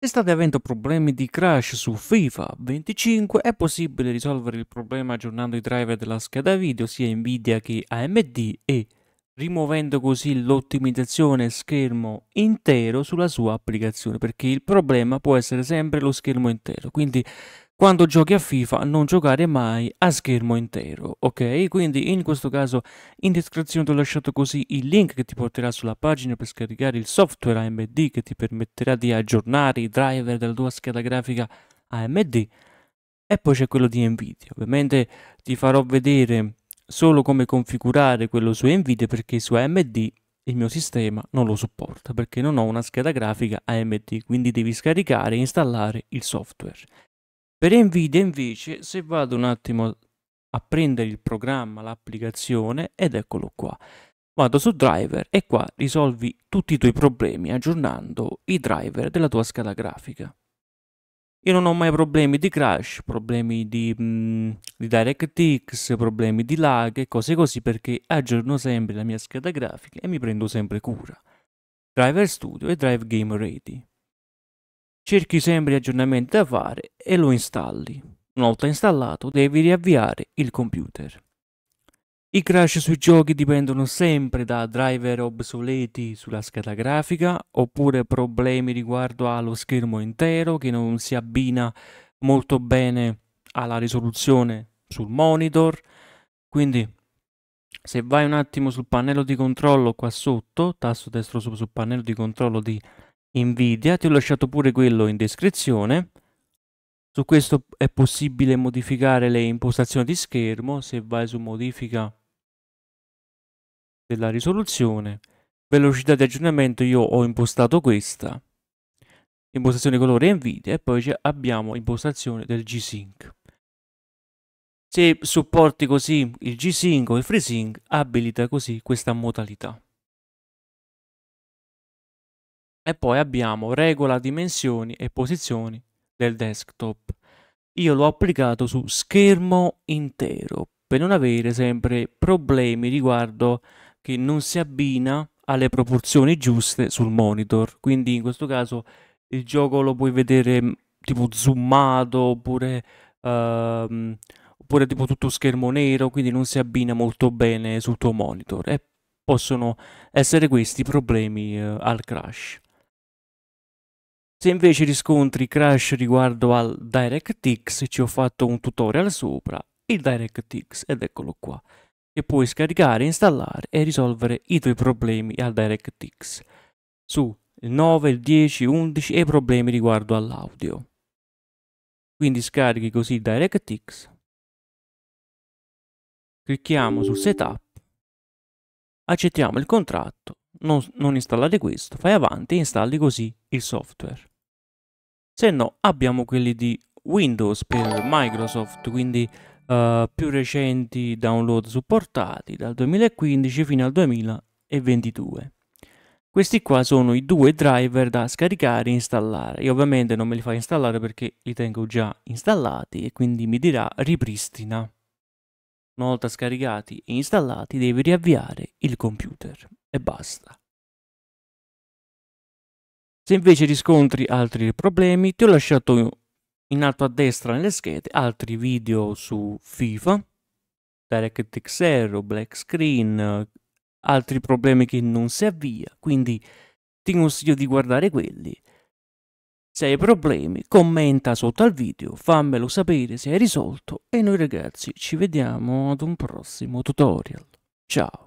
Se state avendo problemi di crash su FIFA 25 è possibile risolvere il problema aggiornando i driver della scheda video sia Nvidia che AMD e rimuovendo così l'ottimizzazione schermo intero sulla sua applicazione perché il problema può essere sempre lo schermo intero quindi quando giochi a FIFA non giocare mai a schermo intero, ok? Quindi in questo caso in descrizione ti ho lasciato così il link che ti porterà sulla pagina per scaricare il software AMD che ti permetterà di aggiornare i driver della tua scheda grafica AMD e poi c'è quello di Nvidia. Ovviamente ti farò vedere solo come configurare quello su Nvidia perché su AMD il mio sistema non lo supporta perché non ho una scheda grafica AMD, quindi devi scaricare e installare il software. Per Nvidia invece, se vado un attimo a prendere il programma, l'applicazione, ed eccolo qua. Vado su driver e qua risolvi tutti i tuoi problemi aggiornando i driver della tua scheda grafica. Io non ho mai problemi di crash, problemi di, mm, di DirectX, problemi di lag e cose così perché aggiorno sempre la mia scheda grafica e mi prendo sempre cura. Driver Studio e Drive Game Ready cerchi sempre aggiornamenti da fare e lo installi. Una volta installato devi riavviare il computer. I crash sui giochi dipendono sempre da driver obsoleti sulla scheda grafica oppure problemi riguardo allo schermo intero che non si abbina molto bene alla risoluzione sul monitor. Quindi se vai un attimo sul pannello di controllo qua sotto, tasto destro sul pannello di controllo di Nvidia, ti ho lasciato pure quello in descrizione. Su questo è possibile modificare le impostazioni di schermo, se vai su modifica della risoluzione, velocità di aggiornamento io ho impostato questa, impostazione colore Nvidia e poi abbiamo impostazione del G-Sync. Se supporti così il G-Sync o il FreeSync, abilita così questa modalità e poi abbiamo regola dimensioni e posizioni del desktop. Io l'ho applicato su schermo intero per non avere sempre problemi riguardo che non si abbina alle proporzioni giuste sul monitor. Quindi in questo caso il gioco lo puoi vedere mm, tipo zoomato oppure, ehm, oppure tipo tutto schermo nero, quindi non si abbina molto bene sul tuo monitor e possono essere questi problemi eh, al crash. Se invece riscontri crash riguardo al DirectX, ci ho fatto un tutorial sopra, il DirectX, ed eccolo qua, che puoi scaricare, installare e risolvere i tuoi problemi al DirectX. Su il 9, il 10, 11 e problemi riguardo all'audio. Quindi scarichi così il DirectX. Clicchiamo su Setup. Accettiamo il contratto. Non, non installate questo, fai avanti e installi così il software se no abbiamo quelli di Windows per Microsoft, quindi uh, più recenti download supportati dal 2015 fino al 2022. Questi qua sono i due driver da scaricare e installare. Io ovviamente non me li fa installare perché li tengo già installati e quindi mi dirà ripristina. Una volta scaricati e installati devi riavviare il computer e basta. Se invece riscontri altri problemi, ti ho lasciato in alto a destra nelle schede altri video su FIFA, DirectX 0, Black Screen, altri problemi che non si avvia, quindi ti consiglio di guardare quelli. Se hai problemi, commenta sotto al video, fammelo sapere se hai risolto e noi ragazzi ci vediamo ad un prossimo tutorial. Ciao!